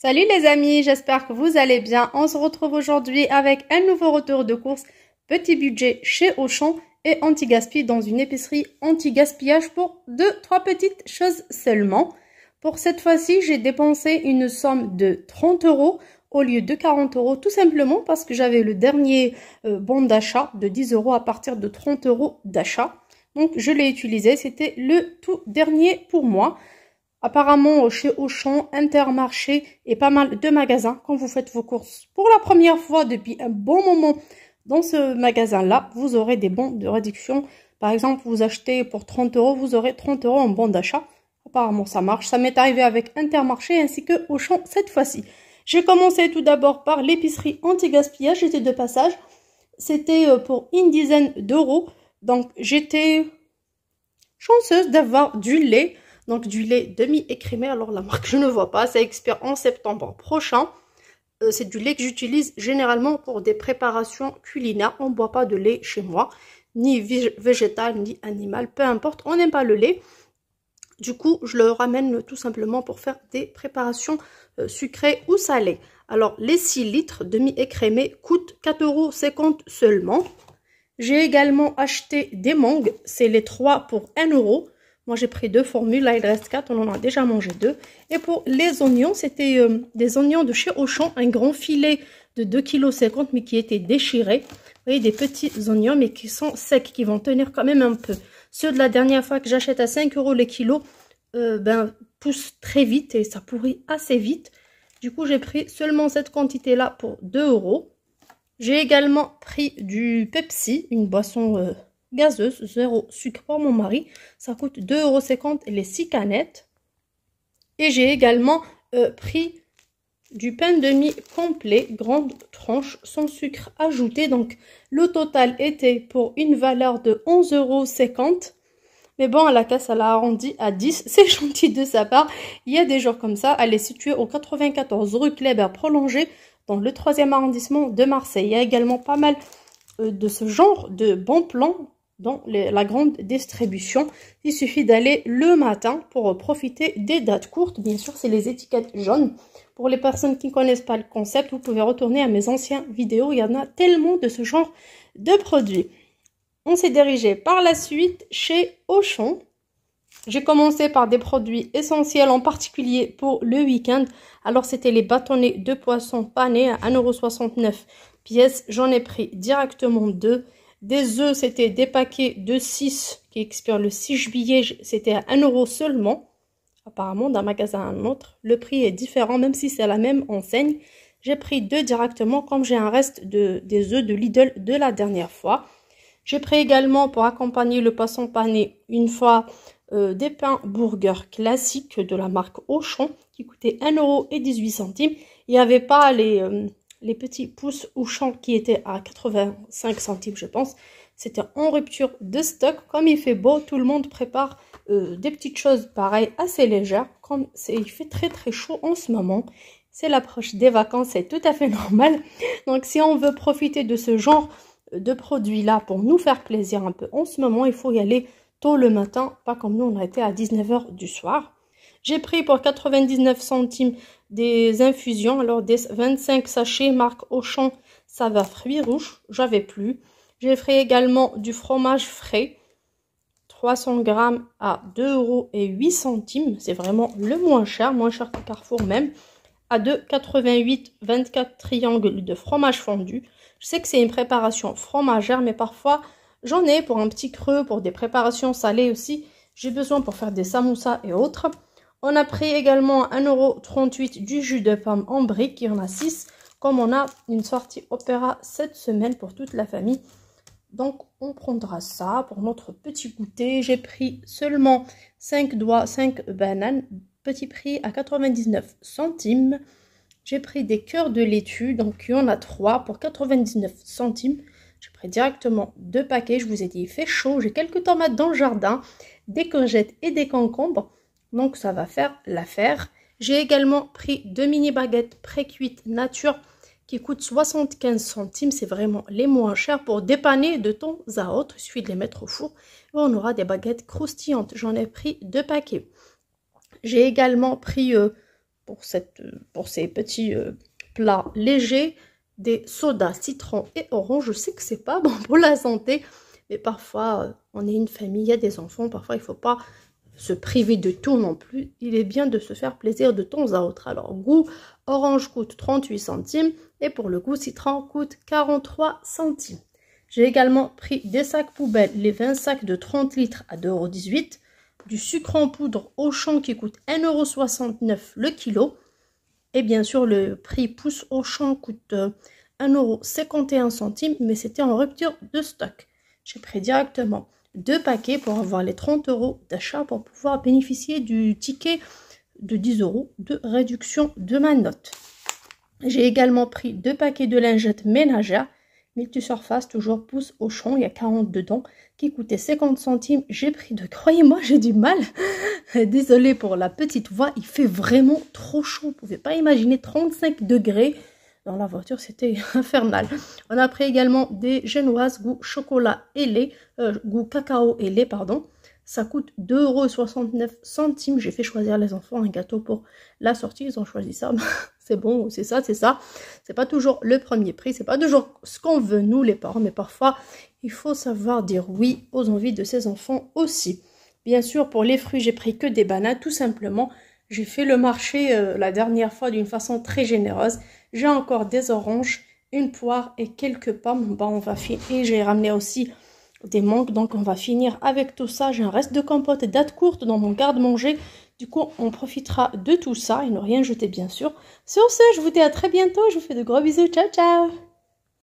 Salut les amis, j'espère que vous allez bien. On se retrouve aujourd'hui avec un nouveau retour de course petit budget chez Auchan et anti-gaspi dans une épicerie anti-gaspillage pour deux, trois petites choses seulement. Pour cette fois-ci, j'ai dépensé une somme de 30 euros au lieu de 40 euros, tout simplement parce que j'avais le dernier euh, bon d'achat de 10 euros à partir de 30 euros d'achat. Donc je l'ai utilisé, c'était le tout dernier pour moi. Apparemment, chez Auchan, Intermarché et pas mal de magasins quand vous faites vos courses. Pour la première fois depuis un bon moment dans ce magasin-là, vous aurez des bons de réduction. Par exemple, vous achetez pour 30 euros, vous aurez 30 euros en bon d'achat. Apparemment, ça marche. Ça m'est arrivé avec Intermarché ainsi que Auchan cette fois-ci. J'ai commencé tout d'abord par l'épicerie anti-gaspillage. J'étais de passage. C'était euh, pour une dizaine d'euros. Donc, j'étais chanceuse d'avoir du lait. Donc du lait demi-écrémé, alors la marque je ne vois pas, ça expire en septembre prochain. Euh, c'est du lait que j'utilise généralement pour des préparations culinaires. On ne boit pas de lait chez moi, ni végétal, ni animal, peu importe, on n'aime pas le lait. Du coup, je le ramène tout simplement pour faire des préparations euh, sucrées ou salées. Alors, les 6 litres demi-écrémés coûtent euros seulement. J'ai également acheté des mangues, c'est les 3 pour euro. Moi, j'ai pris deux formules. Là, il reste quatre. On en a déjà mangé deux. Et pour les oignons, c'était euh, des oignons de chez Auchan. Un grand filet de 2,50 kg, mais qui était déchiré. Vous voyez, des petits oignons, mais qui sont secs, qui vont tenir quand même un peu. Ceux de la dernière fois que j'achète à 5 euros les kilos, euh, ben, poussent très vite et ça pourrit assez vite. Du coup, j'ai pris seulement cette quantité-là pour 2 euros. J'ai également pris du Pepsi, une boisson... Euh, gazeuse, zéro sucre pour mon mari. Ça coûte 2,50€ les 6 canettes. Et j'ai également euh, pris du pain demi complet, grande tranche, sans sucre ajouté. Donc le total était pour une valeur de 11,50€. Mais bon, à la caisse, elle a arrondi à 10. C'est gentil de sa part. Il y a des jours comme ça. Elle est située au 94 rue Kleber prolongée, dans le 3e arrondissement de Marseille. Il y a également pas mal euh, de ce genre de bons plans dans la grande distribution. Il suffit d'aller le matin pour profiter des dates courtes. Bien sûr, c'est les étiquettes jaunes. Pour les personnes qui ne connaissent pas le concept, vous pouvez retourner à mes anciennes vidéos. Il y en a tellement de ce genre de produits. On s'est dirigé par la suite chez Auchan. J'ai commencé par des produits essentiels, en particulier pour le week-end. Alors, c'était les bâtonnets de poisson panés à 1,69€ pièce. J'en ai pris directement deux. Des œufs, c'était des paquets de 6 qui expirent le 6 juillet. C'était à 1 euro seulement. Apparemment, d'un magasin à un autre, le prix est différent, même si c'est la même enseigne. J'ai pris deux directement, comme j'ai un reste de, des œufs de Lidl de la dernière fois. J'ai pris également, pour accompagner le poisson pané, une fois euh, des pains burger classiques de la marque Auchan, qui coûtaient 1,18€. Il n'y avait pas les... Euh, les petits pouces ou champs qui étaient à 85 centimes, je pense, c'était en rupture de stock. Comme il fait beau, tout le monde prépare euh, des petites choses pareilles, assez légères. Comme il fait très très chaud en ce moment, c'est l'approche des vacances, c'est tout à fait normal. Donc si on veut profiter de ce genre euh, de produits-là pour nous faire plaisir un peu en ce moment, il faut y aller tôt le matin, pas comme nous on a été à 19h du soir. J'ai pris pour 99 centimes des infusions, alors des 25 sachets marque Auchan va fruits rouges, j'avais plus. J'ai fait également du fromage frais, 300 grammes à 2,08 centimes. C'est vraiment le moins cher, moins cher que Carrefour même. À 2,88, 24 triangles de fromage fondu. Je sais que c'est une préparation fromagère, mais parfois j'en ai pour un petit creux, pour des préparations salées aussi. J'ai besoin pour faire des samoussas et autres. On a pris également 1,38€ du jus de pomme en brique. Il y en a 6. Comme on a une sortie opéra cette semaine pour toute la famille. Donc, on prendra ça pour notre petit goûter. J'ai pris seulement 5 doigts, 5 bananes. Petit prix à 99 centimes. J'ai pris des cœurs de laitue. Donc, il y en a 3 pour 99 centimes. J'ai pris directement deux paquets. Je vous ai dit, il fait chaud. J'ai quelques tomates dans le jardin, des courgettes et des concombres. Donc ça va faire l'affaire. J'ai également pris deux mini baguettes pré-cuites nature qui coûtent 75 centimes. C'est vraiment les moins chers pour dépanner de temps à autre. Il suffit de les mettre au four et on aura des baguettes croustillantes. J'en ai pris deux paquets. J'ai également pris euh, pour, cette, euh, pour, ces petits euh, plats légers des sodas citron et orange. Je sais que c'est pas bon pour la santé, mais parfois on est une famille, il y a des enfants, parfois il faut pas se priver de tout non plus, il est bien de se faire plaisir de temps à autre. Alors goût, orange coûte 38 centimes et pour le goût citron coûte 43 centimes. J'ai également pris des sacs poubelles, les 20 sacs de 30 litres à euros. du sucre en poudre au champ qui coûte 1,69€ le kilo, et bien sûr le prix pousse au champ coûte 1,51€, euh, mais c'était en rupture de stock. J'ai pris directement deux paquets pour avoir les 30 euros d'achat pour pouvoir bénéficier du ticket de 10 euros de réduction de ma note. J'ai également pris deux paquets de lingettes ménagères multi-surface, toujours pouce au champ, il y a 40 dedans, qui coûtait 50 centimes. J'ai pris de, croyez-moi, j'ai du mal. désolé pour la petite voix, il fait vraiment trop chaud. Vous pouvez pas imaginer 35 degrés dans la voiture, c'était infernal. On a pris également des génoises goût chocolat et lait, euh, goût cacao et lait, pardon. Ça coûte 2,69€ centimes. J'ai fait choisir les enfants un gâteau pour la sortie. Ils ont choisi ça. c'est bon, c'est ça, c'est ça. C'est pas toujours le premier prix. C'est pas toujours ce qu'on veut, nous, les parents. Mais parfois, il faut savoir dire oui aux envies de ses enfants aussi. Bien sûr, pour les fruits, j'ai pris que des bananes, tout simplement j'ai fait le marché euh, la dernière fois d'une façon très généreuse. J'ai encore des oranges, une poire et quelques pommes. Bon, on va finir. Et j'ai ramené aussi des mangues. Donc, on va finir avec tout ça. J'ai un reste de compote et date courte dans mon garde-manger. Du coup, on profitera de tout ça et ne rien jeter, bien sûr. Sur ce, je vous dis à très bientôt. Je vous fais de gros bisous. Ciao, ciao